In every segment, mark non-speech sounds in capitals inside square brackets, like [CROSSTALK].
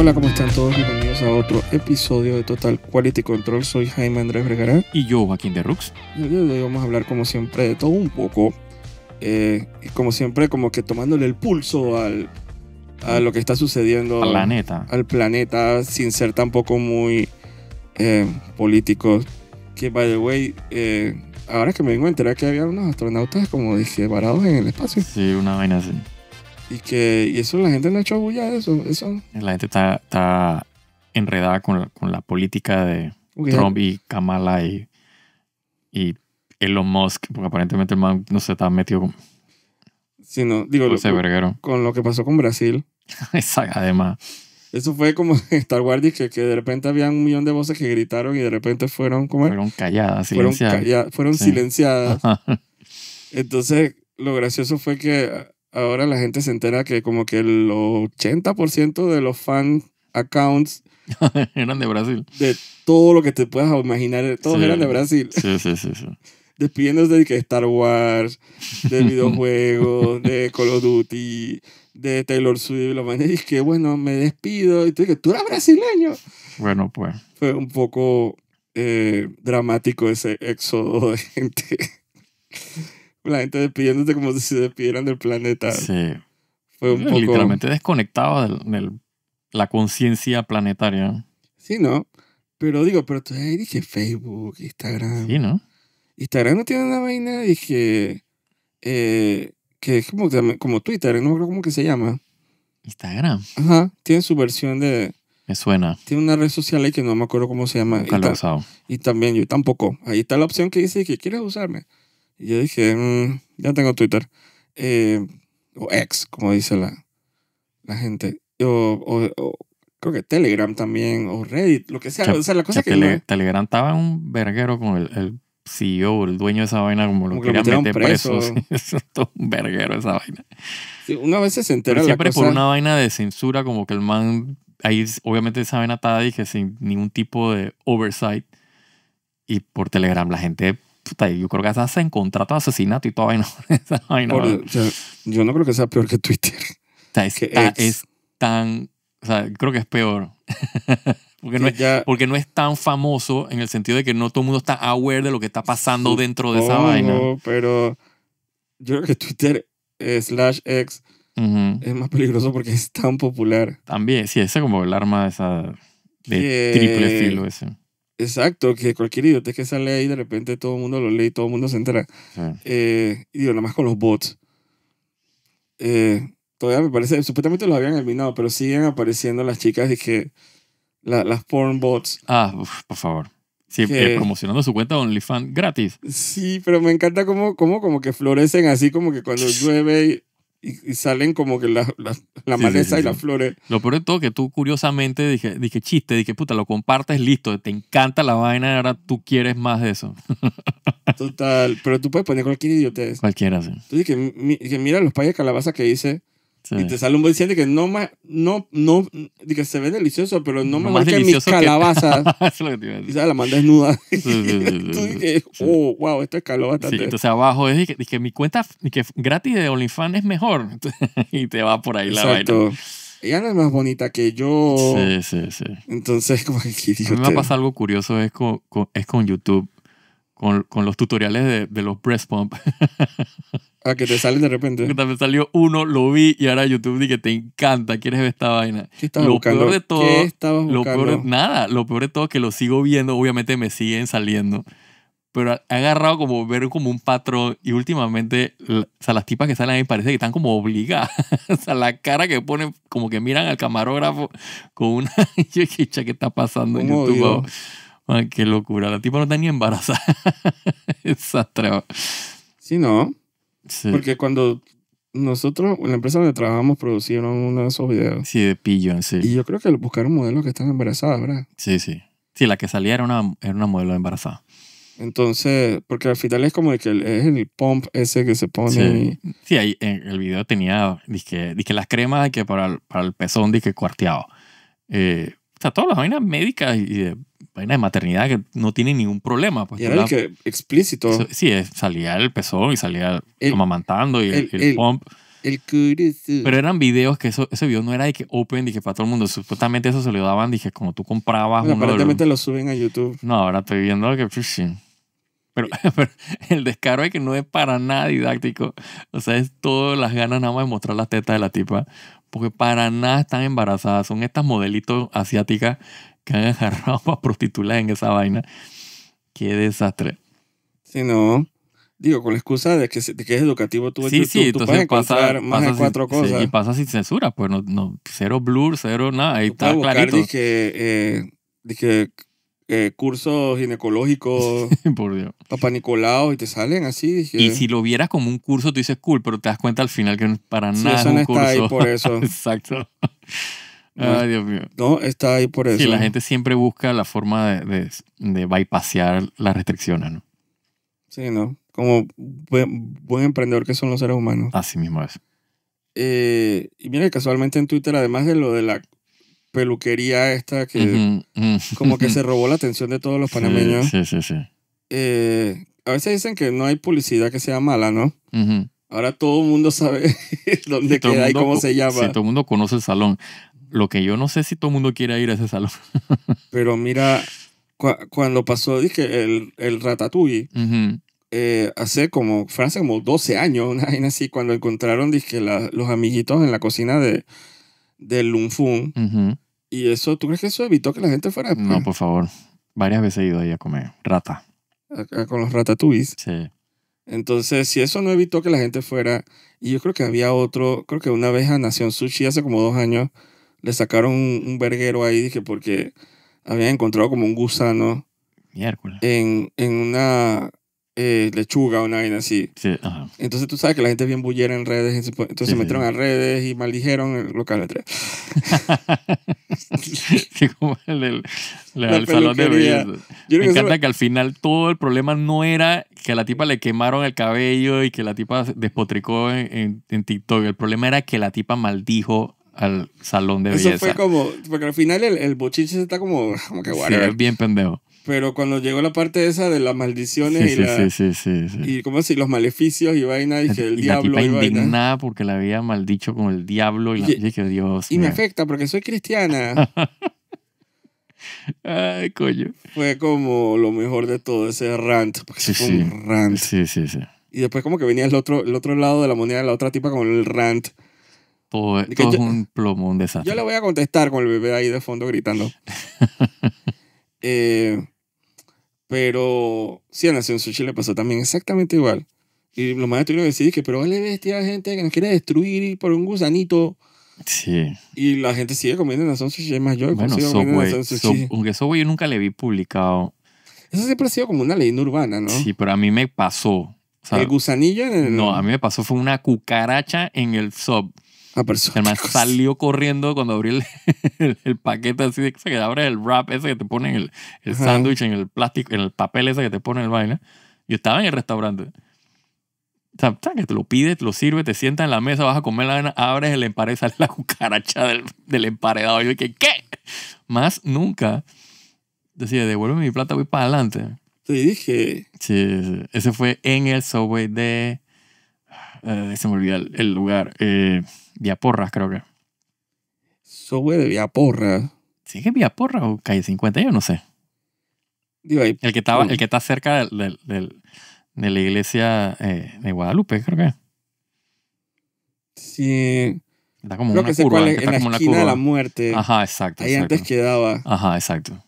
Hola, ¿cómo están todos? Bienvenidos a otro episodio de Total Quality Control. Soy Jaime Andrés Vergara. Y yo, Joaquín de Rux. Y hoy vamos a hablar, como siempre, de todo un poco. Eh, como siempre, como que tomándole el pulso al, a lo que está sucediendo. Al planeta. Al planeta, sin ser tampoco muy eh, políticos. Que, by the way, eh, ahora que me vengo a enterar que había unos astronautas como dije varados en el espacio. Sí, una vaina así. Y que y eso la gente no ha hecho bulla eso. eso. La gente está, está enredada con, la, política de Trump y Kamala y, y Elon Musk, porque aparentemente el man no se está metido con... digo, con, lo que pasó con Brasil. [LAUGHS] además. Eso fue como [LAUGHS] Star Wars, que, que de repente había un millón de voces que gritaron y de repente fueron... como fueron calladas, Fueron, silenciadas. [LAUGHS] Entonces, lo gracioso fue que ahora la gente se entera que como que el 80% de los fan accounts [LAUGHS] eran de Brasil. De todo lo que te puedas imaginar, todos eran de Brasil. Sí, sí, sí, sí. [LAUGHS] de Star Wars, de [LAUGHS] videojuegos, de Call of Duty, de Taylor Swift, lo y que bueno, me despido. Y tú que tú eras brasileño. Bueno, pues. Fue un poco eh, dramático ese éxodo de gente la gente despidiéndose como si se despidieran del planeta. Sí. Fue un poco... Literalmente desconectado de la conciencia planetaria. Sí, ¿no? Pero digo, pero tú ahí dije Facebook, Instagram. Sí, ¿no? Instagram no tiene una vaina, dije. Eh, que es como, como Twitter, no me acuerdo cómo que se llama. Instagram. Ajá, tiene su versión de. Me suena. Tiene una red social ahí que no me acuerdo cómo se llama. y, y también yo tampoco. Ahí está la opción que dice que quieres usarme. Y yo dije, mm, ya tengo Twitter. Eh, o X, como dice la, la gente. O, o, creo que Telegram también, o Reddit, lo que sea. o sea, la cosa que Telegram estaba un verguero con el, el CEO, el dueño de esa vaina, como, lo que querían meter preso. [LAUGHS] es todo un verguero esa vaina. una vez se entera siempre la cosa... por una vaina de censura, como que el man... Ahí, obviamente, esa vaina estaba, dije, sin ningún tipo de oversight. Y por Telegram la gente yo creo que se en contrato de asesinato y todo. [LAUGHS] yo no creo que sea peor que Twitter. es, es tan. O sea, creo que es peor. [LAUGHS] porque, no es, porque no es tan famoso en el sentido de que no todo el mundo está aware de lo que está pasando dentro de esa vaina. Pero yo creo que Twitter eh, slash X es más peligroso porque es tan popular. También, sí, ese es como el arma esa de triple filo ese. Exacto, que cualquier es que sale ahí, de repente todo el mundo lo lee y todo el mundo se entera. Eh, y digo, nada más con los bots. Eh, todavía me parece, supuestamente los habían eliminado, pero siguen apareciendo las chicas y que las porn bots. Ah, por favor. Sí, eh, promocionando su cuenta OnlyFans gratis. Sí, pero me encanta cómo, cómo como que florecen así, como que cuando llueve y y, salen como que la, maleza y las flores. Lo peor de todo que tú curiosamente dije, dije chiste, dije puta, lo compartes, listo, te encanta la vaina, ahora tú quieres más de eso. [LAUGHS] Total, pero tú puedes poner cualquier idiotez. Cualquiera, Tú dije, mira los payas calabaza que hice y te sale un diciendo que no más, no, no, que se ve delicioso, pero no, me más que mis calabazas. [LAUGHS] es lo que te Y sabes, la manda desnuda. [LAUGHS] Tú dices, oh, wow, esto escaló bastante. entonces abajo es que, que mi cuenta que gratis de OnlyFans es mejor. [LAUGHS] y te va por ahí la vaina. Ella no es más bonita que yo. Sí, sí, sí. Entonces, como que A mí me pasa algo curioso, es con, es con YouTube con, con los tutoriales de, de, los breast pump. [LAUGHS] ah, que te salen de repente. Que también salió uno, lo vi y ahora YouTube que te encanta, quieres ver esta vaina. lo buscando? peor de todo, Lo peor nada, lo peor de todo es que lo sigo viendo, obviamente me siguen saliendo. Pero he agarrado como ver como un patrón y últimamente, o sea, las tipas que salen ahí parece que están como obligadas. [LAUGHS] o sea, la cara que ponen, como que miran al camarógrafo con una... [LAUGHS] ¿Qué está pasando en YouTube? Ay, qué locura. La tipo no tenía embarazada. [LAUGHS] Esa Sí, no. Sí. Porque cuando nosotros, en la empresa donde trabajamos, producieron uno de esos videos. Sí, de pillo en sí. Y yo creo que buscaron modelos que están embarazadas, ¿verdad? Sí, sí. Sí, la que salía era una, era una modelo embarazada. Entonces, porque al final es como de que es el pump ese que se pone. Sí, ahí en eh, el video tenía, dije, dije las cremas que para el, para el pezón, dije cuarteado. Eh, o sea, todas las vainas médicas y de de maternidad que no tiene ningún problema. Pues, era el que explícito. Sí, salía el pezón y salía amamantando y el, pump. Pero eran videos que eso, ese video no era de que open, dije, para todo el mundo. Supuestamente eso se lo daban, dije, como tú comprabas. aparentemente lo suben a YouTube. No, ahora estoy viendo que... Pero, [LAUGHS] pero, el descaro es que no es para nada didáctico. O sea, es todas las ganas nada más de mostrar las tetas de la tipa. Porque para nada están embarazadas. Son estas modelitos asiáticas que hayan agarrado para [LAUGHS] prostitular en esa vaina. Qué desastre. si no. Digo, con la excusa de que, es educativo, tú, sí, tú, más cuatro cosas. y pasa sin censura, pues no, no cero blur, cero nada, ahí está Dije, eh, eh, cursos ginecológicos, [LAUGHS] Por papá y te salen así. Y si lo vieras como un curso, tú dices cool, pero te das cuenta al final que es para nada. Eso no un curso. [LAUGHS] Exacto. Ay, Dios mío. No, está ahí por eso. Sí, la gente siempre busca la forma de, de, de bypassear las restricciones, ¿no? Sí, ¿no? Como buen, emprendedor que son los seres humanos. Así mismo es. Eh, y mira, casualmente en Twitter, además de lo de la peluquería esta que como que se [LAUGHS] robó la atención de todos los panameños. Sí, sí, sí. Eh, a veces dicen que no hay publicidad que sea mala, ¿no? Ahora todo el mundo sabe [LAUGHS] dónde queda y cómo se llama. Sí, todo el mundo conoce el salón. Lo que yo no sé si todo el mundo quiere ir a ese salón. [LAUGHS] Pero mira, cuando pasó, dije, el, el Ratatouille, eh, hace como, Francia, como 12 años, una vaina así, cuando encontraron, dije, los amiguitos en la cocina de, del Lung ¿Y eso, tú crees que eso evitó que la gente fuera? No, por favor. Varias veces he ido ahí a comer rata. con los ratatouilles. Sí. Entonces, si eso no evitó que la gente fuera, y yo creo que había otro, creo que una vez nació Nación Sushi hace como dos años, le sacaron un, verguero ahí, dije, porque habían encontrado como un gusano. Miércoles. En, una eh, lechuga o una vaina así. Entonces tú sabes que la gente bien bullera en redes, entonces se metieron a redes y maldijeron el local de tres. me encanta que al final todo el problema no era que a la tipa le quemaron el cabello y que la tipa despotricó en, en TikTok. El problema era que la tipa maldijo al salón de belleza. Eso fue como, porque al final el, el bochiche está como, como que Sí, es bien pendejo. Pero cuando llegó la parte esa de las maldiciones y, sí, la, sí, sí, sí, y como si los maleficios y vainas y el diablo la tipa porque la había maldicho con el diablo y, la, Dios. Y me, afecta porque soy cristiana. [LAUGHS] Ay, coño. Fue como lo mejor de todo ese rant. Porque sí, un Sí, sí, sí. Y después como que venía el otro, el otro lado de la moneda, la otra tipa con el rant todo, es un plomo, un desastre. Yo le voy a contestar con el bebé ahí de fondo gritando. [LAUGHS] Eh, pero sí, a Nación Sushi le pasó también exactamente igual. Y lo más tuvieron que decir que, pero vale bestia, gente que nos quiere destruir por un gusanito. Sí. Y la gente sigue comiendo Nación Sushi, más yo. Bueno, Subway, aunque güey, yo nunca le vi publicado. Eso siempre ha sido como una leyenda urbana, ¿no? Sí, pero a mí me pasó. ¿El gusanillo No, a mí me pasó, fue una cucaracha en el sub persona. salió corriendo cuando abrió el, [LAUGHS] paquete así de que abre el wrap ese que te ponen el, el sándwich en el plástico, en el papel ese que te ponen el vaina. Yo estaba en el restaurante. O sea, que te lo pides, te lo sirve, te sientas en la mesa, vas a comer la abres el emparedado [LAUGHS] sale la cucaracha del, emparedado. Yo dije, ¿qué? Más nunca. Decía, devuélveme mi plata, voy para adelante. Te dije. Sí, ese fue en el subway de. Ah, eh, se me olvidó el, el lugar. Eh, Viaporras, creo que. Soy de Viaporras. ¿Sí que Viaporras o Calle 50? Yo no sé. el, que estaba, el que está cerca de la iglesia eh, de Guadalupe, creo que. Sí. Está como creo una curva. en la esquina de la muerte. Ajá, exacto. Ahí antes quedaba. Ajá, exacto.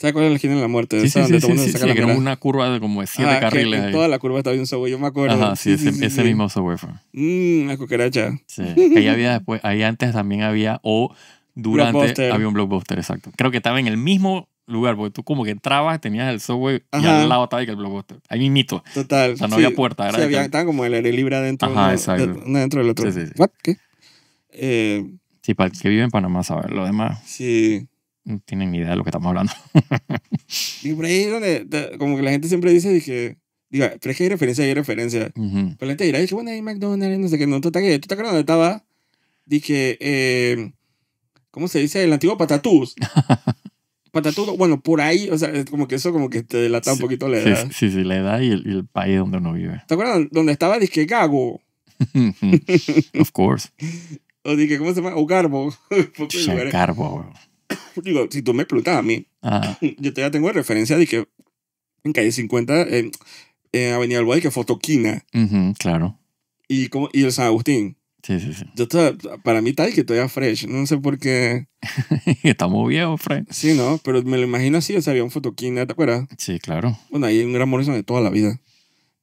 ¿Sabes cuál es la gira de la muerte? Sí, sí, sí, sí, sí, que era una curva de como de siete ah, carriles. Que, Toda la curva estaba un software, yo me acuerdo. Ajá, sí, ese, mismo software fue. Mmm, la cucaracha. Sí, [LAUGHS] que ahí había después, ahí antes también había, o durante, había un blockbuster, exacto. Creo que estaba en el mismo lugar, porque tú como que entrabas, tenías el software y al lado estaba el blockbuster. Ahí mismito. Total. O sea, no había puerta. Era sí, estaban como el aire libre adentro. Ajá, exacto. uno dentro del otro. Sí, sí, sí. ¿Qué? Eh, sí, para el que vive en Panamá, ¿sabes? Lo demás. Sí no tienen ni idea de lo que estamos hablando. [LAUGHS] y por ahí es donde, como que la gente siempre dice, dije, diga, pero es que hay referencia, hay referencia. Pero la gente dirá, dije, bueno, hay McDonald's, no sé qué, no, tú te acuerdas dónde estaba, dije, em, ¿cómo se dice? El antiguo Patatús. [LAUGHS] Patatús, bueno, por ahí, o sea, como que eso como que te delata un poquito la edad. Sí, sí, la edad y el, país donde uno vive. ¿Te acuerdas dónde estaba, dije, Gago? [LAUGHS] of course. O dije, ¿cómo se llama? O Garbo. Garbo, pues, digo, si tú me explotas a mí, [LAUGHS] yo todavía tengo referencia de que en calle 50, en, Avenida Avenida del que Fotoquina. claro. Y, como, y el San Agustín. Sí, sí, sí. Yo para mí tal que todavía fresh. No sé por qué. [LAUGHS] Está muy viejo, fresh. Sí, no, pero me lo imagino así. O sea, había un fotoquina, ¿te acuerdas? Sí, claro. Bueno, ahí hay un Gran Morrison de toda la vida.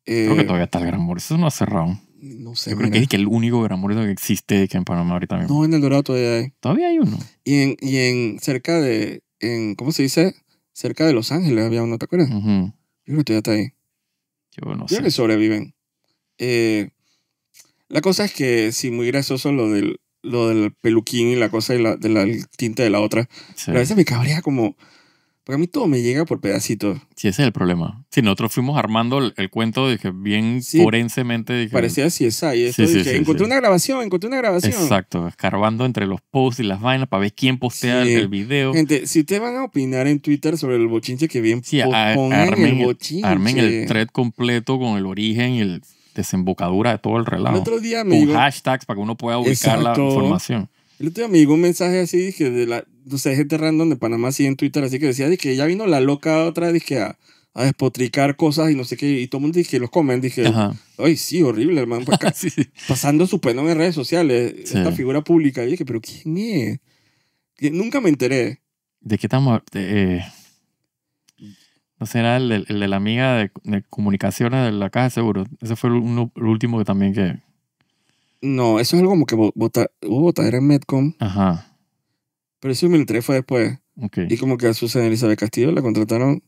Creo que eh, todavía está el Gran Morrison, no ha cerrado. No sé. Yo creo que es que el único veramorito que existe que en Panamá ahorita mismo. No, en El Dorado todavía hay. Todavía hay uno. Y en, y en cerca de. En, ¿Cómo se dice? Cerca de Los Ángeles había uno, ¿te acuerdas? Yo creo que todavía está ahí. Yo no Yo sé. Creo que sobreviven. Eh, la cosa es que sí, muy gracioso lo del, lo del peluquín y la cosa y la, de la, el tinte de la otra. Pero a veces me cabrea como porque mí todo me llega por pedacitos. Sí, ese es el problema. Si sí, nosotros fuimos armando el, el cuento, dije, bien forensemente. Dije, parecía CSI. Esto, sí, dije, encontré una grabación, encontré una grabación. Exacto, escarbando entre los posts y las vainas para ver quién postea el, video. Gente, si ustedes van a opinar en Twitter sobre el bochinche, que bien sí, armen el bochinche. Armen el thread completo con el origen y el desembocadura de todo el relato. El otro día me hashtags para que uno pueda ubicar la información. El otro día me llegó un mensaje así, dije, de la, no sé, gente random de Panamá, así en Twitter, así que decía, que ya vino la loca otra dije, a, despotricar cosas y no sé qué, y todo el mundo que los comen, dije, ay, sí, horrible, hermano, pues, casi, [LAUGHS] pasando su pena en redes sociales, esta figura pública, y dije, pero ¿quién es? nunca me enteré. ¿De qué estamos? Eh, no será el, el, de la amiga de, de, comunicaciones de la caja de seguro. Ese fue el, el último que también que, no, eso es algo como que vota, hubo votadera en Medcom. Ajá. Pero eso 2003 fue después. Y como que a Susana Elizabeth Castillo la contrataron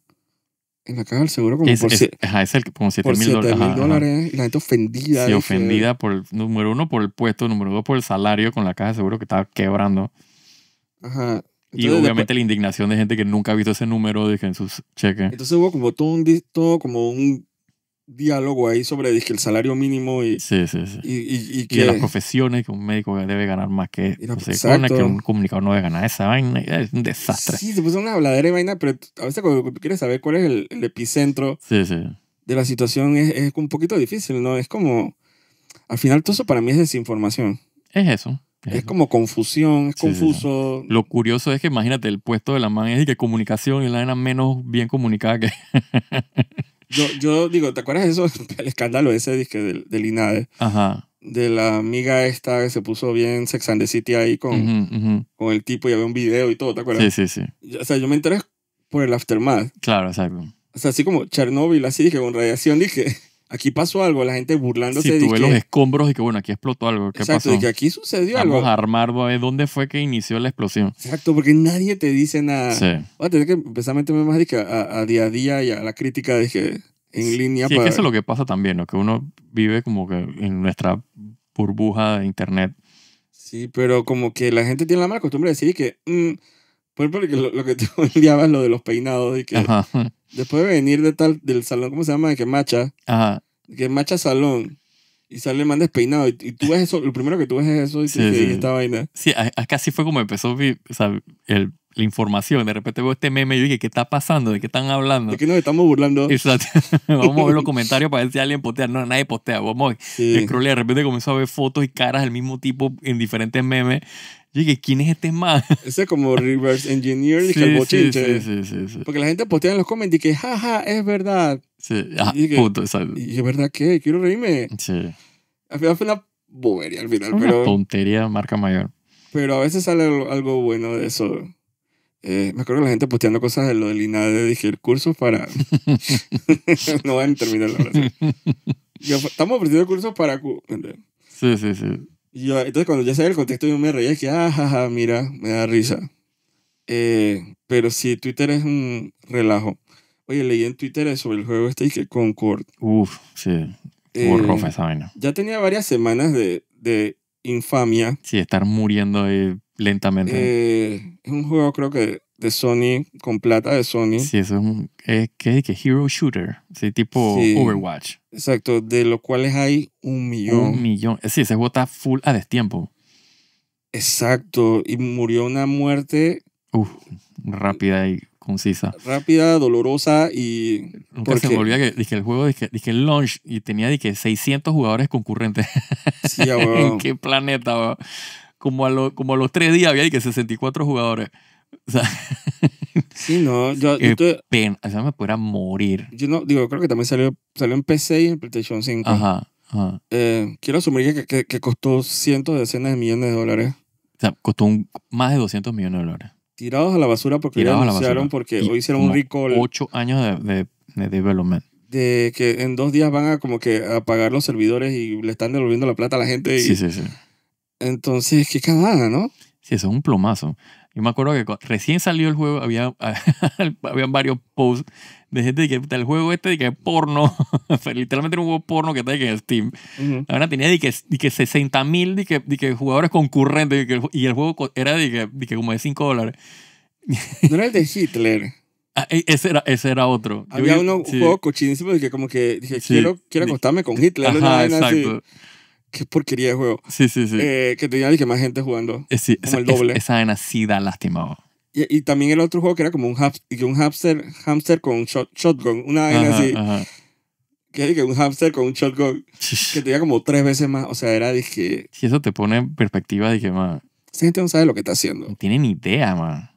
en la caja del seguro como por, es, ajá, como mil dólares. y la gente ofendida. Sí, ofendida por por, número uno, por el puesto, número dos, por el salario con la caja de seguro que estaba quebrando. Ajá. y obviamente la indignación de gente que nunca ha visto ese número de en sus cheques. Entonces hubo como todo un, como un diálogo ahí sobre el salario mínimo y, y, y, que, las profesiones que un médico debe ganar más que, pues, pues, que un comunicador no debe ganar esa vaina es un desastre sí se puso una habladera y vaina pero a veces cuando quieres saber cuál es el, epicentro de la situación es, es, un poquito difícil no es como al final todo eso para mí es desinformación es eso es, como confusión, es confuso. Lo curioso es que imagínate, el puesto de la man es y que comunicación y la vaina menos bien comunicada que... Yo, yo digo, ¿te acuerdas de eso? [LAUGHS] El escándalo ese disque del, INADE. Ajá. De la amiga esta que se puso bien Sex and the City ahí con, el tipo y había un video y todo, ¿te acuerdas? Sí, sí, sí. O sea, yo me enteré por el aftermath. Claro, exacto. O sea, así como Chernobyl, así dije con radiación dije. [LAUGHS] aquí pasó algo, la gente burlándose. Sí, tuve los escombros y que bueno, aquí explotó algo. ¿Qué Exacto, pasó? y que aquí sucedió algo. Vamos a armar, a ver dónde fue que inició la explosión. Exacto, porque nadie te dice nada. Sí. Voy a tener que empezar a meterme más a, día a día y a la crítica de que en línea. Sí, es que eso es lo que pasa también, ¿no? que uno vive como que en nuestra burbuja de internet. Sí, pero como que la gente tiene la mala costumbre de decir que... Mm, pues porque lo, que tú es [LAUGHS] lo de los peinados. Y que Después de venir de tal, del salón, ¿cómo se llama? De que macha. Ajá. Que macha salón. Y sale el man despeinado. Y, tú ves eso, lo primero que tú ves es eso y, sí, te, esta vaina. Sí, casi fue como empezó el, la información. De repente veo este meme y yo dije, ¿qué está pasando? ¿De qué están hablando? ¿De que nos estamos burlando? Exacto. [LAUGHS] vamos a ver los [LAUGHS] comentarios para ver si alguien postea. No, nadie postea. Vamos. a de repente comenzó a ver fotos y caras del mismo tipo en diferentes memes dije, ¿quién es este más? [LAUGHS] Ese es como reverse engineer. sí, el Sí, sí, sí, Porque la gente postea en los comments y que, jaja, es verdad. Sí, ah, y puto, exacto. Y es verdad que quiero reírme. Sí. Al final fue una bobería, al final. Una pero, tontería marca mayor. Pero a veces sale algo, bueno de eso. Eh, me acuerdo que la gente posteando cosas de lo del INADE. Dije, el curso para... [LAUGHS] [LAUGHS] no van a terminar la frase. Estamos ofreciendo cursos para... Sí, sí, sí entonces, cuando ya sabía el contexto, yo me reía que, ah, jaja, mira, me da risa. Eh, pero sí, Twitter es un relajo. Oye, leí en Twitter sobre el juego este y que Concord. Uf, sí. Eh, esa vaina. Ya tenía varias semanas de, infamia. Sí, estar muriendo lentamente. Eh, es un juego, creo que de Sony, con plata de Sony. Sí, eso es un eh, Hero Shooter, sí, tipo Overwatch. Exacto, de los cuales hay un millón. Un millón, eh, sí, ese juego está full a destiempo. Exacto, y murió una muerte... Uf, rápida y concisa. Rápida, dolorosa y... porque... se me que dije, el juego, dije, el launch y tenía dije, 600 jugadores concurrentes. Sí, [LAUGHS] ¿En qué planeta? Como a, lo, como los tres días había que 64 jugadores. [LAUGHS] sí, no, yo, yo pena, me pudiera morir. Yo no, digo, creo que también salió, salió en PC y en PlayStation 5. Ajá, ajá. Eh, quiero asumir que, costó cientos de decenas de millones de dólares. O sea, costó más de 200 millones de dólares. Tirados a la basura porque anunciaron porque hoy hicieron un recall. Ocho años de, de, development de que en dos días van a como que apagar los servidores y le están devolviendo la plata a la gente. Sí, sí, sí. Entonces, qué cagada, ¿no? Sí, eso es un plomazo. Yo me acuerdo que recién salió el juego, había, [LAUGHS] habían varios posts de gente que el juego este de que es porno, [LAUGHS] literalmente era un juego porno que está en Steam. La verdad Ahora tenía de que, que 60 mil de que, jugadores concurrentes y el juego era de que, como de 5 dólares. ¿No era el de Hitler? [LAUGHS] Ah, e, ese, era, ese era otro. Había uno, un juego cochinísimo de que como que dije, quiero, quiero acostarme con Hitler. exacto qué porquería de juego. Sí, sí, sí. Eh, que tenía dije más gente jugando. Eh, sí, como el doble. esa vaina sí da lastimado Y, y, también el otro juego que era como un, un hamster, con un shotgun. Una vaina así. Ajá. Que era un hamster con un shotgun. que tenía como tres veces más. O sea, era dije. Si eso te pone en perspectiva, dije, más Esa gente no sabe lo que está haciendo. No ni idea, ma,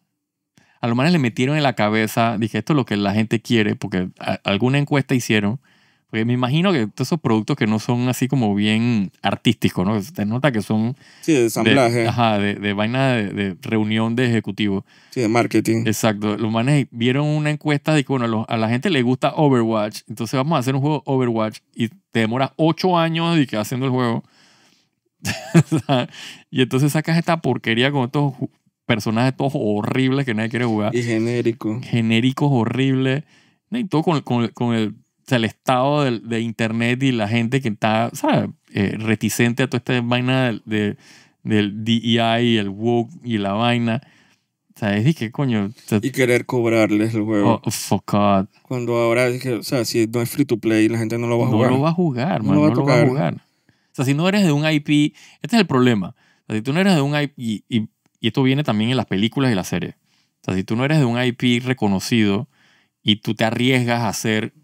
A lo mejor le metieron en la cabeza, dije, esto es lo que la gente quiere, porque alguna encuesta hicieron porque me imagino que todos esos productos que no son así como bien artísticos, ¿no? Se nota que son... Sí, de ensamblaje. ajá, de, vaina de, reunión de ejecutivo. Sí, de marketing. Exacto. Los manes vieron una encuesta de que, bueno, a la gente le gusta Overwatch, entonces vamos a hacer un juego Overwatch y te demoras ocho años y que haciendo el juego. [LAUGHS] y entonces sacas esta porquería con estos personajes todos horribles que nadie quiere jugar. Y genéricos. Genéricos horribles. Y todo con el el estado de, Internet y la gente que está, ¿sabes? Eh, reticente a toda esta vaina de, del DEI y el woke y la vaina. O sea, es coño. y querer cobrarles el juego. Oh, fuck Cuando ahora, o sea, si no es free to play, la gente no lo va a jugar. No lo va a jugar, man, no, lo va, a jugar. O sea, si no eres de un IP, este es el problema. O sea, si tú no eres de un IP, y, y esto viene también en las películas y las series. O sea, si tú no eres de un IP reconocido y tú te arriesgas a hacer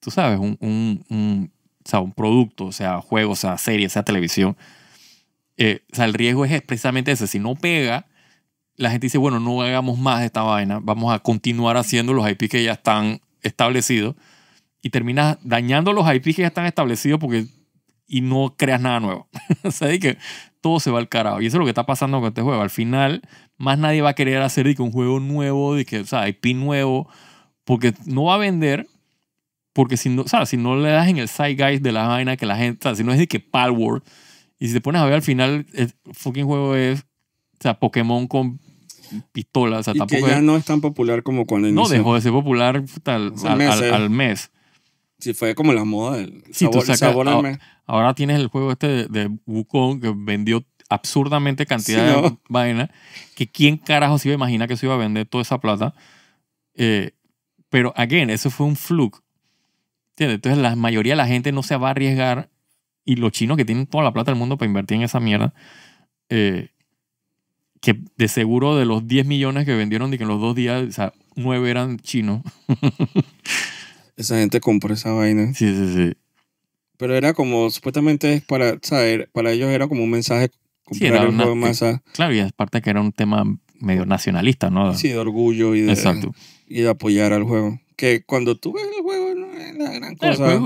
tú sabes, un, un, o sea, un producto, sea juego, sea serie, sea televisión, eh, o sea, el riesgo es precisamente ese. Si no pega, la gente dice, bueno, no hagamos más de esta vaina, vamos a continuar haciendo los IP que ya están establecidos y terminas dañando los IP que ya están establecidos porque y no creas nada nuevo. [LAUGHS] o sea, que todo se va al carajo. Y eso es lo que está pasando con este juego. Al final, más nadie va a querer hacer de que un juego nuevo, de que, o sea, IP nuevo, porque no va a vender porque si no, si no le das en el side guys de la vaina que la gente, si no es de que Palworld, y si te pones a ver al final, el fucking juego es, o sea, Pokémon con pistolas, o sea, Que ya no es tan popular como cuando inició. No dejó de ser popular tal, eh. al, mes, Sí, fue como la moda del sí, sabor, al mes. Ahora tienes el juego este de, Wukong que vendió absurdamente cantidad de vaina. Que quién carajo se iba a imaginar que se iba a vender toda esa plata. Eh, pero, again, eso fue un fluke. Entonces la mayoría de la gente no se va a arriesgar y los chinos que tienen toda la plata del mundo para invertir en esa mierda, eh, que de seguro de los 10 millones que vendieron de que en los dos días, o sea, 9 eran chinos. [LAUGHS] esa gente compró esa vaina. Sí, sí, sí. Pero era como, supuestamente para, saber, para ellos era como un mensaje era una, Claro, y aparte que era un tema medio nacionalista, ¿no? Sí, de orgullo y de, y de apoyar al juego. Que cuando tú ves el juego gran cosa.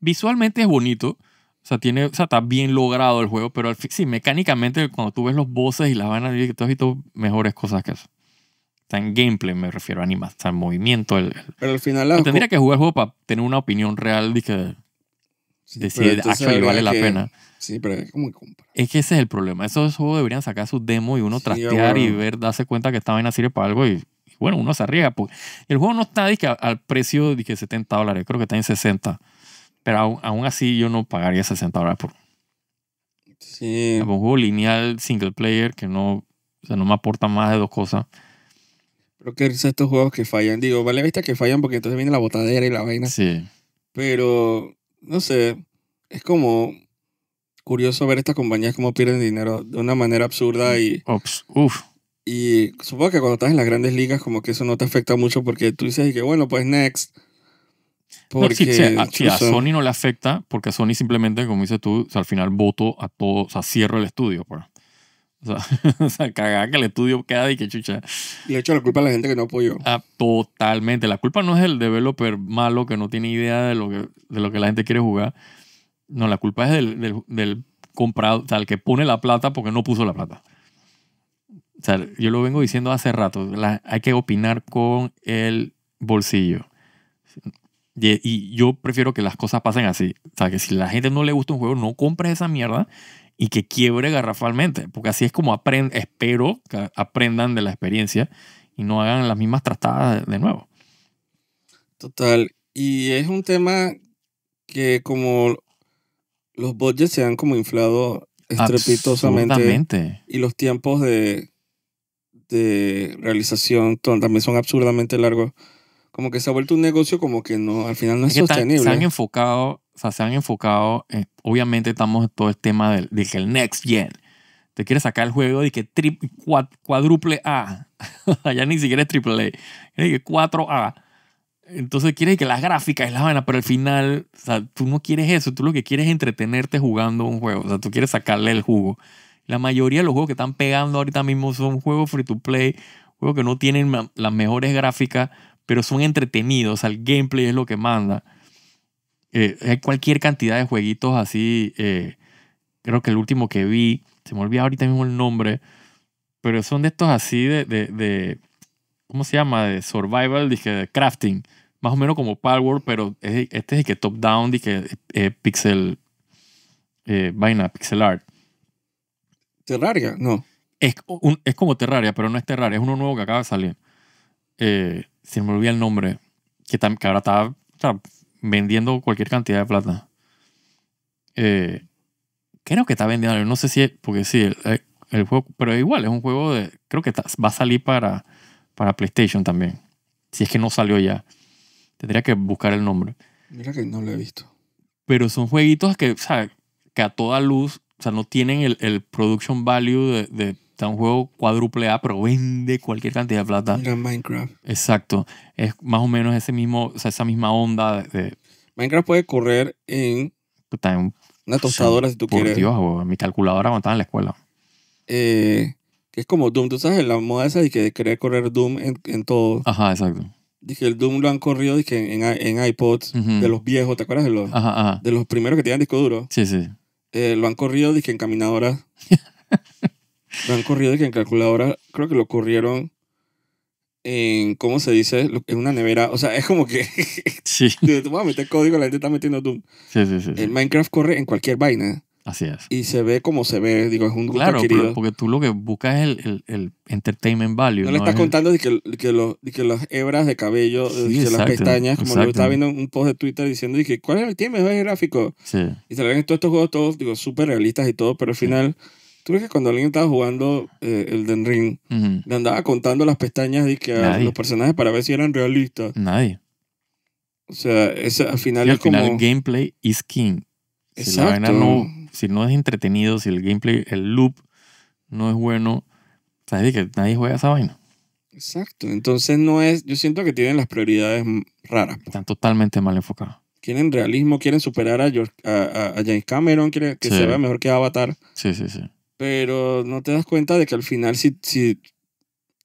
visualmente es bonito. O sea, tiene, sea, está bien logrado el juego, pero al, sí, mecánicamente cuando tú ves los voces y las vanas, tú has visto mejores cosas que eso. está en gameplay me refiero a animación, Está en movimiento. pero al final... Pues tendría que jugar el juego para tener una opinión real de que... si vale la pena. Sí, pero es como que compra. Es que ese es el problema. Esos juegos deberían sacar su demo y uno trastear y ver, darse cuenta que esta vaina sirve para algo y bueno, uno se arriesga. Porque el juego no está al precio de 70 dólares, creo que está en 60. Pero aún, así yo no pagaría 60 dólares por un juego lineal single player que no, o sea, no me aporta más de dos cosas. creo que son estos juegos que fallan. Digo, vale vista que fallan porque entonces viene la botadera y la vaina. Sí. Pero, no sé, es como curioso ver estas compañías cómo pierden dinero de una manera absurda mm, y... Ops, uf. Y supongo que cuando estás en las grandes ligas, como que eso no te afecta mucho porque tú dices que, bueno, pues next. Porque a, Sony no le afecta porque a Sony simplemente, como dices tú, al final voto a todo, o sea, cierro el estudio. Pues. O sea, [LAUGHS] cagada que el estudio queda y que chucha. Y de hecho la culpa es la gente que no apoyó. Ah, totalmente. La culpa no es el developer malo que no tiene idea de lo que, de lo que la gente quiere jugar. No, la culpa es del, del, del comprado, o sea, el que pone la plata porque no puso la plata. O sea, yo lo vengo diciendo hace rato, hay que opinar con el bolsillo. Y, yo prefiero que las cosas pasen así. O sea, que si a la gente no le gusta un juego, no compres esa mierda y que quiebre garrafalmente. Porque así es como aprend espero que aprendan de la experiencia y no hagan las mismas trastadas de, nuevo. Total. Y es un tema que como los budgets se han como inflado estrepitosamente y los tiempos de de realización también son absurdamente largos. Como que se ha vuelto un negocio como que no, al final no es, sostenible. Se han enfocado, se han enfocado, obviamente estamos en todo el tema del, de que el next gen. Te quieres sacar el juego de que triple cuádruple A. [LAUGHS] ya ni siquiera es triple A. que 4A. Entonces quieres que las gráficas es la vaina, pero al final, sea, tú no quieres eso, tú lo que quieres es entretenerte jugando un juego, o sea, tú quieres sacarle el jugo. La mayoría de los juegos que están pegando ahorita mismo son juegos free to play, juegos que no tienen las mejores gráficas, pero son entretenidos. O el gameplay es lo que manda. Eh, hay cualquier cantidad de jueguitos así. Eh, creo que el último que vi, se me olvida ahorita mismo el nombre, pero son de estos así de, ¿cómo se llama? De survival, dije, de crafting. Más o menos como Palworld, pero este es el que top down, dije, eh, pixel, vaina, pixel art. Terraria, no. Es, como Terraria, pero no es Terraria, es uno nuevo que acaba de salir. Eh, se me olvida el nombre, que, ahora está, vendiendo cualquier cantidad de plata. Eh, creo que está vendiendo, no sé si es, porque sí, el, eh, juego, pero igual es un juego de, creo que va a salir para, para PlayStation también. Si es que no salió ya. Tendría que buscar el nombre. Mira que no lo he visto. Pero son jueguitos que, o sea, que a toda luz o sea, no tienen el, el production value de, un juego cuádruple A, pero vende cualquier cantidad de plata. Era Minecraft. Exacto. Es más o menos ese mismo, o sea, esa misma onda de... Minecraft puede correr en... una tostadora, si tú por quieres. Dios, mi calculadora cuando estaba en la escuela. Eh, que es como Doom, tú sabes, la moda esa de que querer correr Doom en, todo. Ajá, exacto. Dije, el Doom lo han corrido en, iPods de los viejos, ¿te acuerdas de los, de los primeros que tenían disco duro? Sí, sí. Eh, lo han corrido de que en caminadora. [LAUGHS] lo han corrido de que en calculadora. Creo que lo corrieron en, ¿cómo se dice? En una nevera. O sea, es como que... sí. [LAUGHS] Tú vas a meter código, la gente está metiendo Doom. Sí, sí, sí. El Minecraft corre en cualquier vaina. Así es. Y se ve como se ve, digo, es un gusto claro, porque tú lo que buscas es el, entertainment value. No, le estás contando que, que, las hebras de cabello, de las pestañas, como yo estaba viendo un post de Twitter diciendo, dije, ¿cuál es el mejor gráfico? Sí. Y se todos estos juegos, todos, digo, súper realistas y todo, pero al final, tú ves que cuando alguien estaba jugando eh, el Den Ring, le andaba contando las pestañas y que los personajes para ver si eran realistas. Nadie. O sea, al final al es final, gameplay is king. Exacto. no si no es entretenido, si el gameplay, el loop no es bueno, sabes que nadie juega esa vaina. Exacto, entonces no es, yo siento que tienen las prioridades raras. Pues. Están totalmente mal enfocados. Quieren realismo, quieren superar a, a, James Cameron, quieren que se vea mejor que Avatar. Sí, sí, sí. Pero no te das cuenta de que al final, si, si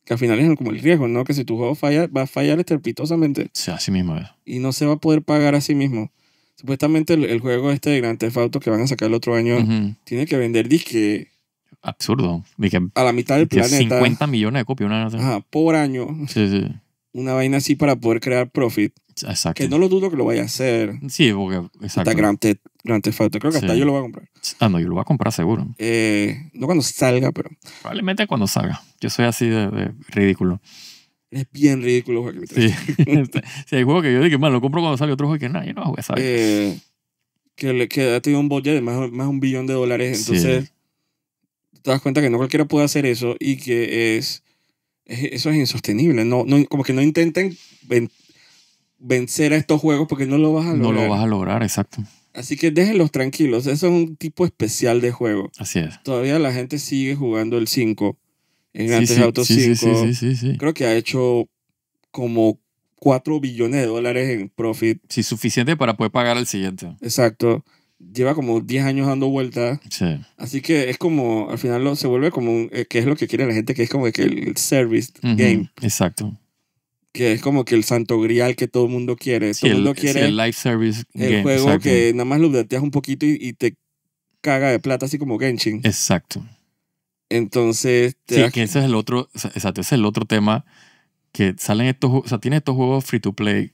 que al final es como el riesgo, ¿no? Que si tu juego falla, va a fallar estrepitosamente. Sí, así mismo Y no se va a poder pagar a sí mismo. Supuestamente el, juego este de Grand Theft Auto que van a sacar el otro año tiene que vender disque Absurdo. a la mitad del planeta 50 millones de copias. Una, ajá, por año. Sí, sí. Una vaina así para poder crear profit. Exacto. Que no lo dudo que lo vaya a hacer. Sí, porque. Exacto. Grand Theft, Auto. Creo que hasta yo lo voy a comprar. Ah, no, yo lo voy a comprar seguro. Eh, no cuando salga, pero Probablemente cuando salga. Yo soy así de ridículo. Es bien ridículo que me Sí. sí, [LAUGHS] este, hay juegos que yo digo, man, lo compro cuando sale, otro juego que nadie no a eh, que, le, que ha tenido un budget de más, más de un billón de dólares, entonces te das cuenta que no cualquiera puede hacer eso y que es, eso es insostenible. No, no, como que no intenten vencer a estos juegos porque no lo vas a lograr. No lo vas a lograr, exacto. Así que déjenlos tranquilos, eso es un tipo especial de juego. Así es. Todavía la gente sigue jugando el 5 en Antes Theft Auto 5. Creo que ha hecho como 4 billones de dólares en profit. Sí, suficiente para poder pagar al siguiente. Exacto. Lleva como 10 años dando vueltas. Sí. Así que es como, al final se vuelve como, eh, que es lo que quiere la gente, que es como que el service game. Exacto. Que es como que el santo grial que todo el mundo quiere. todo el mundo quiere. el live service El juego que nada más lo un poquito y te caga de plata, así como Genshin. Exacto. Entonces. sí, ese es el otro. es el otro tema. Que salen estos. O sea, tiene estos juegos free to play.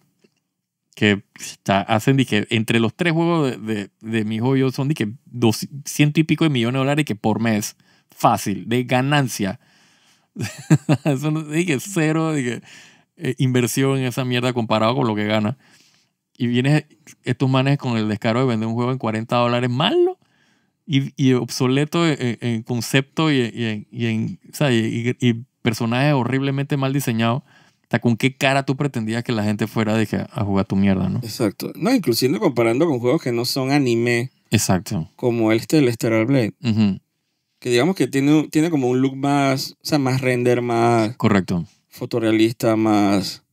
Que está, hacen, dije, entre los tres juegos de, de, de mi yo son, dije, dos, ciento y pico de millones de dólares que por mes, fácil, de ganancia. [LAUGHS] Eso no, dije, cero, dije, eh, inversión en esa mierda comparado con lo que gana. Y vienes estos manes con el descaro de vender un juego en 40 dólares, malo y, obsoleto en, concepto y, y, en, o sea, y personaje horriblemente mal diseñado. ¿con qué cara tú pretendías que la gente fuera a jugar tu mierda, no? Exacto. No, inclusive comparando con juegos que no son anime. Exacto. Como este, el Stellar Blade. Que digamos que tiene, tiene como un look más, o sea, más render, más... Correcto. Fotorealista, más...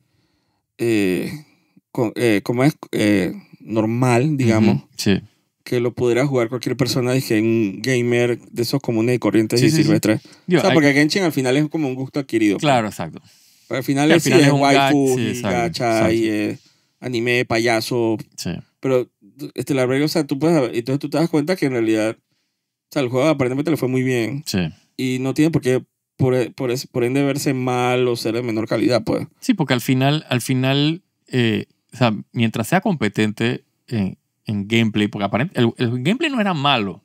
Eh, como eh, es eh, normal, digamos. Sí que lo pudiera jugar cualquier persona, dije, un gamer de esos comunes y corrientes y silvestres. o sea, porque Genshin al final es como un gusto adquirido. Pues. Claro, exacto. Pues, al final, es, un waifu, y gacha, y anime, payaso. Sí. Pero este, la verdad o sea, tú puedes... Entonces tú te das cuenta que en realidad... O sea, el juego aparentemente le fue muy bien. Sí. Y no tiene por qué por, por, por ende verse mal o ser de menor calidad, pues. Sí, porque al final, al final, eh, o sea, mientras sea competente en, eh, en gameplay, porque aparentemente el, gameplay no era malo.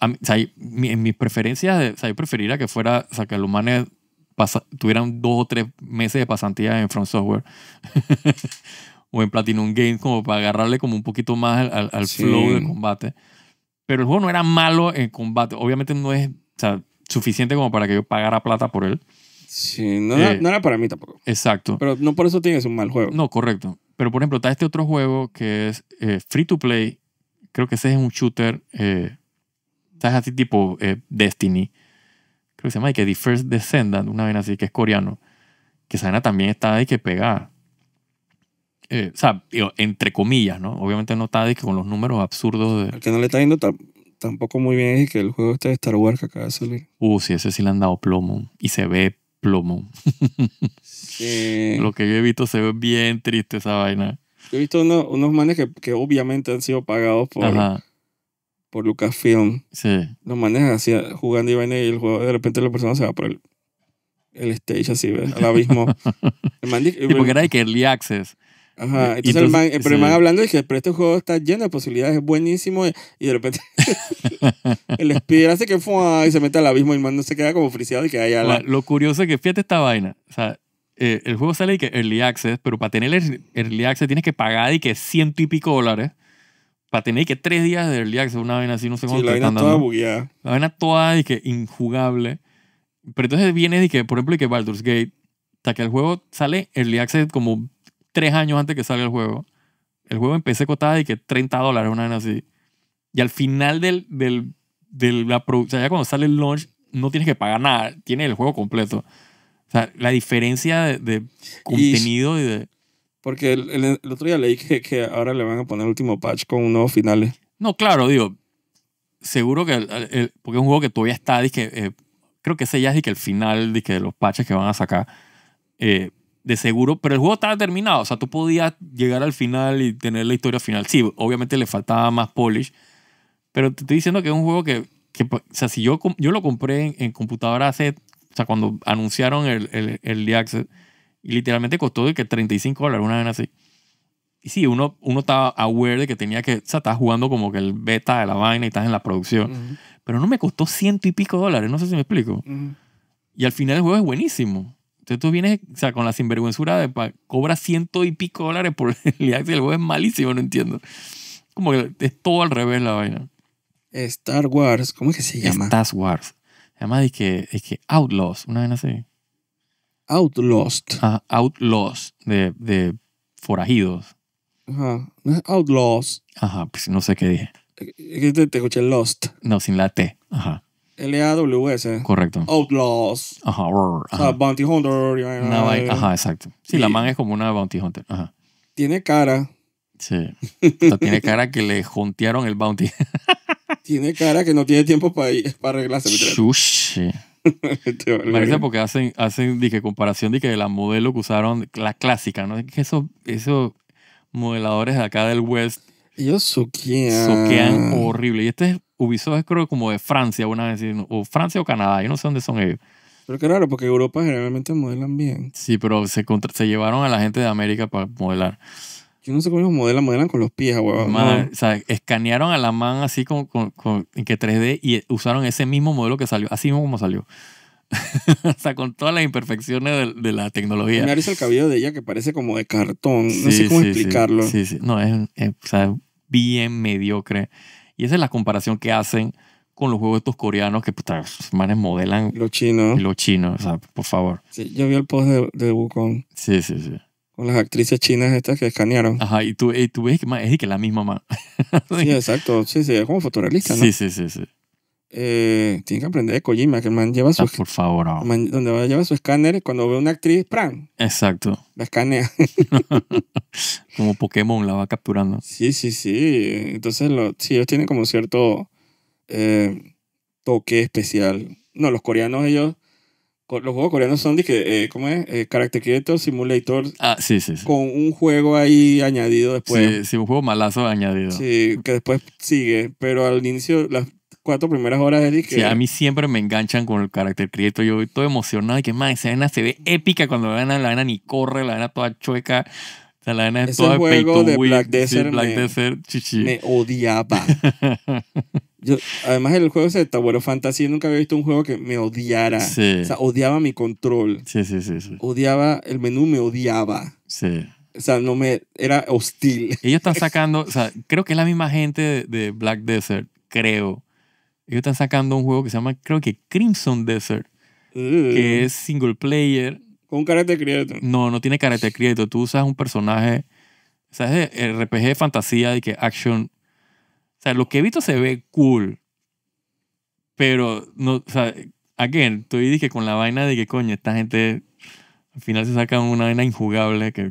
en mis preferencias, yo preferiría que fuera, o sea, que los manes tuvieran dos o tres meses de pasantía en Front Software [LAUGHS] o en Platinum Games, como para agarrarle como un poquito más al, flow del combate. Pero el juego no era malo en combate. Obviamente no es o sea, suficiente como para que yo pagara plata por él. Sí, no, eh, no, era para mí tampoco. Exacto. Pero no por eso tienes un mal juego. No, correcto. Pero por ejemplo, está este otro juego que es eh, free to play. Creo que ese es un shooter. Eh, ¿Sabes? Así tipo eh, Destiny. Creo que se llama The First Descendant, una vez así que es coreano. Que Sana también está ahí que pega. Eh, o sea, entre comillas, ¿no? Obviamente no está de que con los números absurdos de. El que no le está yendo tampoco muy bien es que el juego este de Star Wars que acaba de salir. Uh, sí, ese sí le han dado plomo. Y se ve plomo. [LAUGHS] Lo que yo he visto se ve bien triste esa vaina. he visto unos manes que, obviamente han sido pagados por, por Lucasfilm. Sí. Los manes así ah, jugando y vaina y el juego de repente la persona se va por el, el stage así, ¿ves? Al abismo. [LAUGHS] porque era de que Access entonces, el pero hablando de que este juego está lleno de posibilidades, es buenísimo, y de repente [LAUGHS] el speeder hace que fue y se mete al abismo y el no se queda como friciado y que allá. algo. Lo curioso es que fíjate esta vaina, o sea, eh, el juego sale y que Early Access, pero para tener el Early Access tienes que pagar y que ciento y pico dólares para tener que tres días de Early Access, una vaina así, no sé cómo la vaina toda bugueada. La vaina toda y que injugable. Pero entonces viene y que, por ejemplo, y que Baldur's Gate, hasta que el juego sale Early Access como tres años antes que salga el juego. El juego empecé cotada y que 30 dólares, una vez así. Y al final del, del, la o ya cuando sale el launch, no tienes que pagar nada, tienes el juego completo. O sea, la diferencia de, contenido y, de... Porque el, otro día leí que, que ahora le van a poner el último patch con nuevos finales. Eh. No, claro, digo, seguro que, porque es un juego que todavía está, y que eh, creo que ese ya es que el final de los patches que van a sacar. Eh, de seguro, pero el juego estaba terminado, o sea, tú podías llegar al final y tener la historia final. Sí, obviamente le faltaba más polish, pero te estoy diciendo que es un juego que, o sea, si yo, yo lo compré en, computadora hace, o sea, cuando anunciaron el, el, el Access, y literalmente costó de que 35 dólares, una vez así. Y sí, uno, uno estaba aware de que tenía que, o sea, estás jugando como que el beta de la vaina y estás en la producción. Pero no me costó ciento y pico dólares, no sé si me explico. Y al final el juego es buenísimo. Entonces tú vienes, o sea, con la sinvergüenzura de pa, cobra ciento y pico dólares por [LAUGHS] el y El juego es malísimo, no entiendo. Como que es todo al revés la vaina. Star Wars, ¿cómo es que se llama? Star Wars. Se llama de que, que Outlaws, una vez así. Outlost. Ajá, ah, Outlaws, de, de forajidos. Ajá, Outlaws. Ajá, pues no sé qué dije. Te, te escuché Lost. No, sin la T. Ajá. L-A-W-S. Correcto. Outlaws. Ajá, Bounty Hunter. Eh. ajá, exacto. Sí, la man es como una Bounty Hunter. Ajá. Tiene cara. Sí. [LAUGHS] O tiene cara que le juntearon el Bounty. [LAUGHS] tiene cara que no tiene tiempo para para arreglarse. Me [LAUGHS] Parece porque hacen, hacen dije, comparación de que la modelo que usaron, la clásica, ¿no? Que esos, esos modeladores de acá del West ellos soquean. Soquean horrible. Y este Ubisoft es creo como de Francia, una vez, o Francia o Canadá, yo no sé dónde son ellos. Pero qué raro, porque Europa generalmente modelan bien. Sí, pero se, contra se llevaron a la gente de América para modelar. Yo no sé cómo modelan, modelan con los pies, O sea, escanearon a la man así con, con, en que 3D y usaron ese mismo modelo que salió, así mismo como salió hasta [LAUGHS] con todas las imperfecciones de, la tecnología. Me el cabello de ella que parece como de cartón. no sé cómo explicarlo. Sí, sí. No, es, bien mediocre. Y esa es la comparación que hacen con los juegos estos coreanos que puta, manes modelan. Los chinos. Los chinos, o sea, por favor. Sí, yo vi el post de, Wukong. Sí, sí, sí. Con las actrices chinas estas que escanearon. Ajá, y tú, y tú ves que es la misma [LAUGHS] sí, exacto. Sí, sí, es como fotorealista, ¿no? Sí, sí, sí, sí. Eh, tiene que aprender de Kojima, que el man lleva su. Ah, por favor. Ah. donde lleva su escáner, cuando ve una actriz, ¡pran! Exacto. [LAUGHS] La escanea. como Pokémon la va capturando. Sí, sí, sí. Entonces, sí, ellos tienen como cierto eh, toque especial. No, los coreanos, ellos. Los juegos coreanos son, de... Eh, ¿cómo es? Character eh, Creator Simulator. Ah, sí, sí, sí, Con un juego ahí añadido después. Sí, sí, un juego malazo añadido. Sí, que después sigue. Pero al inicio, las cuatro primeras horas de que... Sí, a mí siempre me enganchan con el carácter crieto Yo todo emocionado y que, man, esa vena se ve épica cuando la vena, la vena ni corre, la vena toda chueca. O sea, la vena es toda juego de Black Desert, Black me, me, odiaba. [LAUGHS] Yo, además, el juego de Tabuero Fantasy nunca había visto un juego que me odiara. Sí. O sea, odiaba mi control. Sí, sí, sí, Odiaba el menú, me odiaba. Sí. O sea, no me. Era hostil. Ellos están [LAUGHS] sacando. o sea, creo que es la misma gente de Black Desert, creo ellos están sacando un juego que se llama, creo que Crimson Desert, que es single player. ¿Con un carácter crédito No, no tiene carácter crédito Tú usas un personaje, sabes RPG de fantasía y que action. O sea, lo que he visto se ve cool. Pero, no, o sea, again, dices dije con la vaina de que coño, esta gente al final se sacan una vaina injugable que.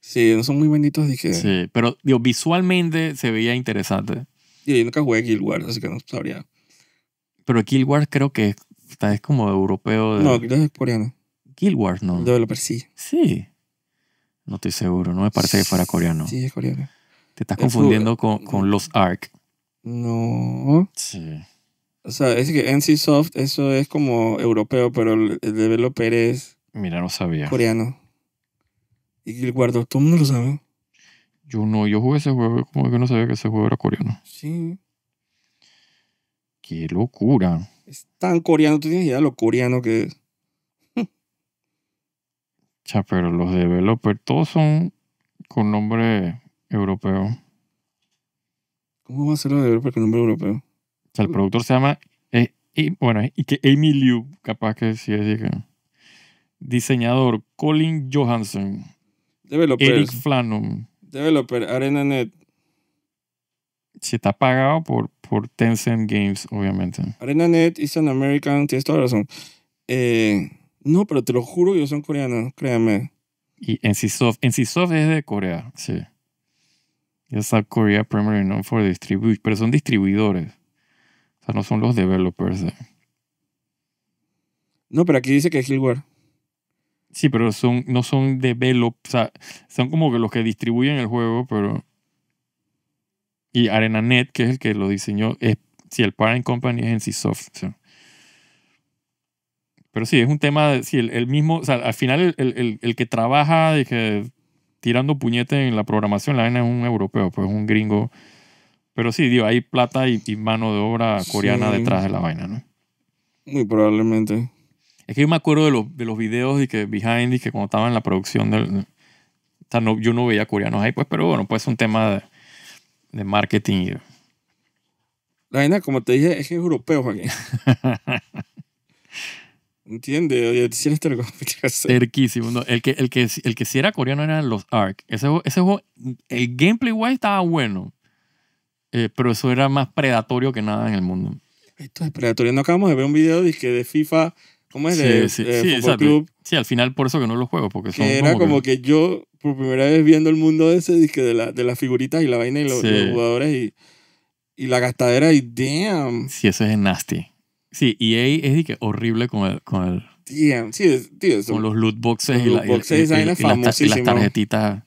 Sí, no son muy benditos, dije. Sí, pero visualmente se veía interesante. Y nunca jugué Guild Wars, así que no sabría. Pero Guild Wars creo que es como europeo. No, Guild Wars es coreano. Guild Wars, ¿no? developer sí. Sí. No estoy seguro, no me parece que fuera coreano. Sí, es coreano. Te estás confundiendo con, con, los ARC. No. Sí. O sea, es que Soft eso es como europeo, pero el, developer es. Mira, no sabía. Coreano. Y Guild Wars, todo el mundo lo sabe. Yo no, yo jugué ese juego como que no sabía que ese juego era coreano. Sí. Qué locura. Es tan coreano, tú tienes idea lo coreano que es. Cha, pero los developers todos son con nombre europeo. ¿Cómo va a ser los developers con nombre europeo? O sea, el productor se llama, eh, bueno, y que Amy Liu, capaz que sí, es Diseñador Colin Johansson. Developer Eric Flanum. Developer ArenaNet. se está pagado por, por Tencent Games, obviamente. ArenaNet, an American, tienes toda razón. Eh, no, pero te lo juro yo son coreanos, créame. Y NCSoft. NCSoft es de Corea, sí. Ya Corea Korea primarily known for distribute, pero son distribuidores. O sea, no son los developers. Eh. No, pero aquí dice que es Hillware. Sí, pero son, no son develop, o sea, son como que los que distribuyen el juego, pero... Y ArenaNet, que es el que lo diseñó, es si el parent company es en Pero sí, es un tema, si el, mismo, o sea, al final el, que trabaja tirando puñete en la programación, la vaina es un europeo, pues es un gringo. Pero sí, digo, hay plata y, mano de obra coreana detrás de la vaina, ¿no? Muy probablemente. Es que yo me acuerdo de los, de los videos y que behind y que cuando estaba en la producción del... yo no veía coreanos ahí, pues, pero bueno, pues es un tema de, marketing. La vaina, como te dije, es que es europeo, Joaquín. [LAUGHS] Entiende, Cerquísimo. [LAUGHS] No, el, que, el, que, el que sí era coreano eran los arc Ese, juego, el gameplay igual estaba bueno, eh, pero eso era más predatorio que nada en el mundo. Esto es predatorio. No acabamos de ver un video de FIFA ¿Cómo es? de, sí, al final por eso que no los juego, porque Era como, que... yo, por primera vez viendo el mundo ese, dije, de, la, de las figuritas y la vaina y los, jugadores y, la gastadera y damn. Sí, eso es nasty. Sí, e ahí es horrible con el... Con el damn, sí, Con los loot boxes, y, las, tarjetitas.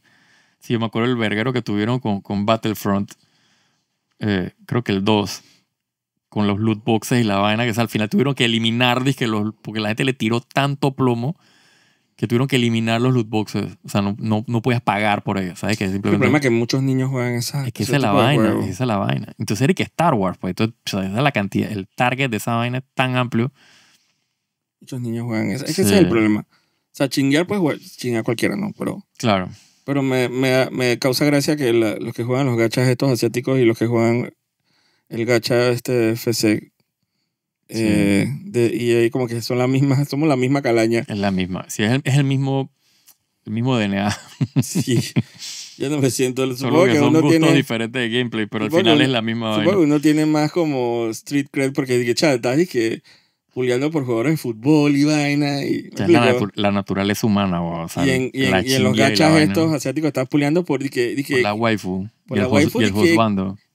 Sí, yo me acuerdo el verguero que tuvieron con, con Battlefront. Eh, creo que el 2 con los loot boxes y la vaina, que es. al final tuvieron que eliminar, porque la gente le tiró tanto plomo que tuvieron que eliminar los loot boxes. O sea, no, no, no podías pagar por ellos, ¿sabes? Que El problema es que muchos niños juegan esa. Es que esa es la vaina, esa la vaina. Entonces era que Star Wars, pues. esa la cantidad, el target de esa vaina es tan amplio. Muchos niños juegan esa. ese es el problema. O sea, chinguear pues, chingar cualquiera, ¿no? Pero. Claro. Pero me, me, me causa gracia que los que juegan los gachas estos asiáticos y los que juegan el gacha este FC eh, y ahí como que son la misma, somos la misma calaña. Es la misma, sí, es el, es el mismo, mismo DNA. sí, [LAUGHS] yo no me siento, el supongo que, que, son gustos diferentes de gameplay, pero al final es la misma Supongo que uno tiene más como street cred porque dije, estás y que puliando por jugadores de fútbol y vaina. Y, la, naturaleza humana, y, en, y, en, los gachas estos asiáticos estás puliando por, dije, dije, por la waifu. Por y la el, waifu, y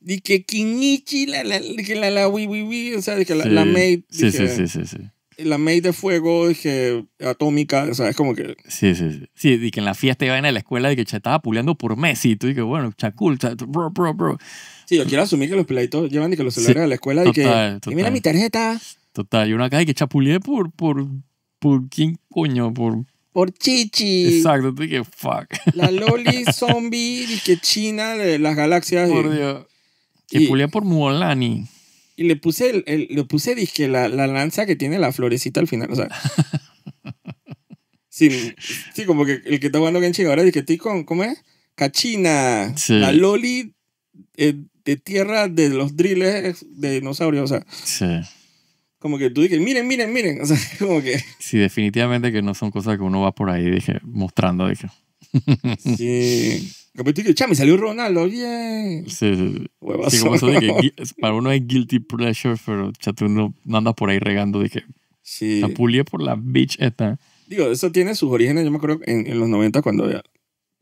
y que Kinichi, la, la, la, la, o sea, que la, maid. Sí, sí, sí, sí, sí. La maid de fuego, dije, atómica, o sea, es como que... Sí, sí, sí. Sí, y que en la fiesta iba en la escuela de que ya estaba puliendo por Messi. Y tú dije, bueno, chacul, bro, bro, bro. Sí, yo quiero asumir que los peladitos llevan y que los celulares a la escuela y que... Y mira mi tarjeta. Total, y una caja que chapuleé por, por, por, ¿quién coño? Por, por Chichi. Exacto, tú dije, fuck. La Loli [LAUGHS] zombie, y que China de las galaxias. Por Dios. Que pulía por Mulani Y le puse, el, le puse, dije, la, lanza que tiene la florecita al final. O sea. sí, [LAUGHS] sí, como que el que está jugando Genshin ahora dije, estoy con, ¿cómo es? Cachina. La Loli eh, de tierra de los drills de dinosaurios. O sea. Sí como que tú dices, miren, miren, miren. O sea, [LAUGHS] como que. Sí, definitivamente que no son cosas que uno va por ahí, dije, mostrando, dije. Sí. Capítulo, chá, me salió Ronaldo, yeah. Sí, sí, sí. [LAUGHS] para uno es guilty pleasure, pero chato uno no, anda por ahí regando de que sí. la pulié por la bitch esta. Digo, eso tiene sus orígenes, yo me acuerdo, en, los 90 cuando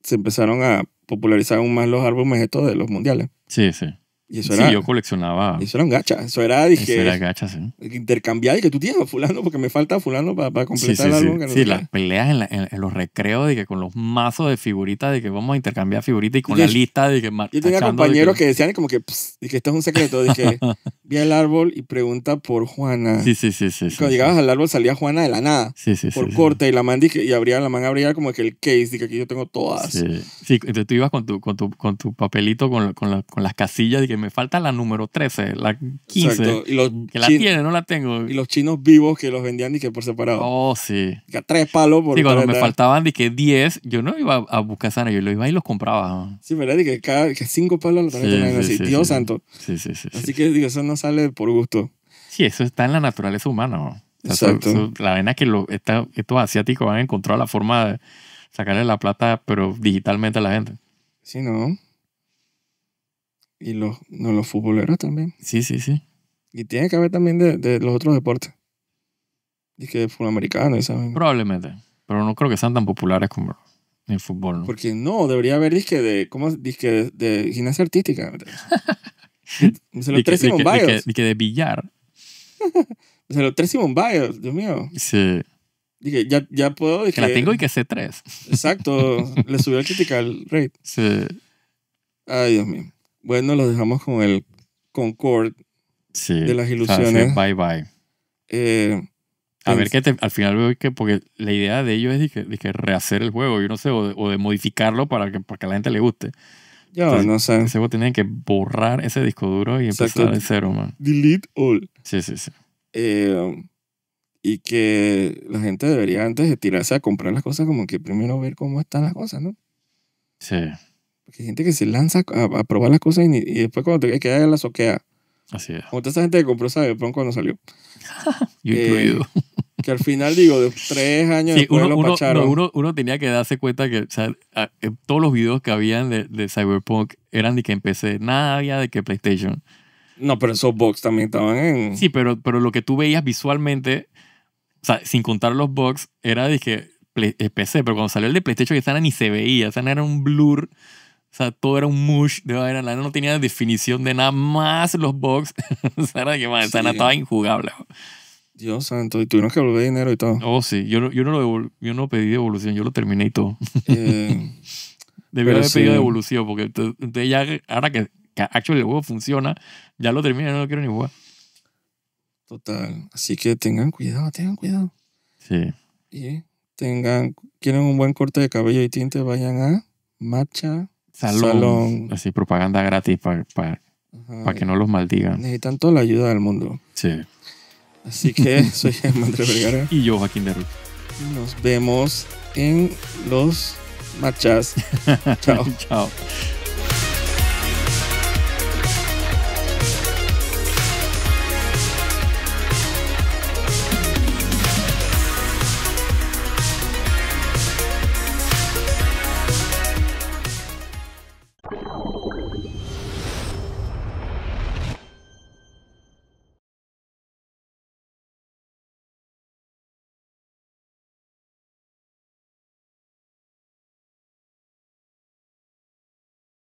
se empezaron a popularizar aún más los álbumes estos de los mundiales. Sí, sí. Y eso era, yo coleccionaba. Eso era un gacha. Eso era, dije, era gacha, sí. Intercambiar y que tú tienes a fulano porque me falta fulano para, para completar algo. Sí, las peleas en, la, en, los recreos de que con los mazos de figuritas de que vamos a intercambiar figuritas y con la lista de que... Yo tenía compañeros que, decían como que, y que esto es un secreto, de que [LAUGHS] vi el árbol y pregunta por Juana. Sí, sí, sí. sí cuando llegabas al árbol salía Juana de la nada. Sí, sí, Por corte y la man y abría, la man abría como que el case, de que aquí yo tengo todas. Sí, entonces tú ibas con tu, con tu, papelito con, con, con las casillas de que me falta la número 13, la 15, que la tiene, no la tengo. Y los chinos vivos que los vendían y que por separado. Oh, sí. tres palos por cuando me faltaban de que 10, yo no iba a buscar sana, yo lo iba y los compraba. Sí, verdad, que cinco palos Dios santo. Sí, sí, sí. Así que digo, eso no sale por gusto. Sí, eso está en la naturaleza humana. Exacto. la vena es que lo, estos asiáticos han encontrado la forma de sacarle la plata, pero digitalmente a la gente. Sí, ¿no? Y los, no, los futboleros también. Sí, sí, sí. Y tiene que haber también de, los otros deportes. Y que fútbol americano, ¿sabes? Probablemente. Pero no creo que sean tan populares como el fútbol, ¿no? Porque no, debería haber disque de, ¿cómo? Disque de, gimnasia artística. [LAUGHS] Se lo tres Simon Biles. que de billar. [LAUGHS] Se lo tres Simon Biles, Dios mío. Sí. Dije, ya, ya puedo. que la tengo y que sé tres. Exacto. le subió el critical rate. Sí. Ay, Dios mío. Bueno, los dejamos con el Concord sí, de las ilusiones. bye bye. Eh, a ver que te, al final veo que, porque la idea de ellos es de que, de que rehacer el juego, yo no sé, o de, modificarlo para que, para que a la gente le guste. Yo no sé. Ese tenían que borrar ese disco duro y empezar de cero, man. Delete all. Sí, sí, sí. Eh, y que la gente debería antes de tirarse a comprar las cosas como que primero ver cómo están las cosas, ¿no? Sí. Porque hay gente que se lanza a, probar las cosas y, después cuando te queda la soquea. Así es. Como toda esa gente que compró Cyberpunk cuando salió. [LAUGHS] incluido. Eh, que al final, digo, de tres años uno, uno, uno, tenía que darse cuenta que eh, todos los videos que habían de, Cyberpunk eran de que empecé, nada había de que PlayStation. No, pero esos box también estaban en... Sí, pero, pero lo que tú veías visualmente, o sea, sin contar los box, era de que PC, eh, pero cuando salió el de PlayStation, esa ni se veía, o sea, era un blur o sea, todo era un mush de vaina. La no tenía definición de nada más los box. [LAUGHS] o sea, era que, más. estaba injugable. Dios santo, y tuvieron que volver dinero y todo. Oh, sí. Yo no, yo no, lo pedí devolución, yo lo terminé y todo. Eh, [LAUGHS] Debería haber pedido devolución, porque entonces ya, ahora que, el juego funciona, ya lo terminé, no lo quiero ni jugar. Total. Así que tengan cuidado, tengan cuidado. Sí. Y tengan, quieren un buen corte de cabello y tinte, vayan a Matcha salón, así propaganda gratis para que no los maldigan. Necesitan toda la ayuda del mundo. Sí. Así que [LAUGHS] soy Andrés Vergara. Y yo, Joaquín Y Nos vemos en los machas. [LAUGHS] Chao. Chao.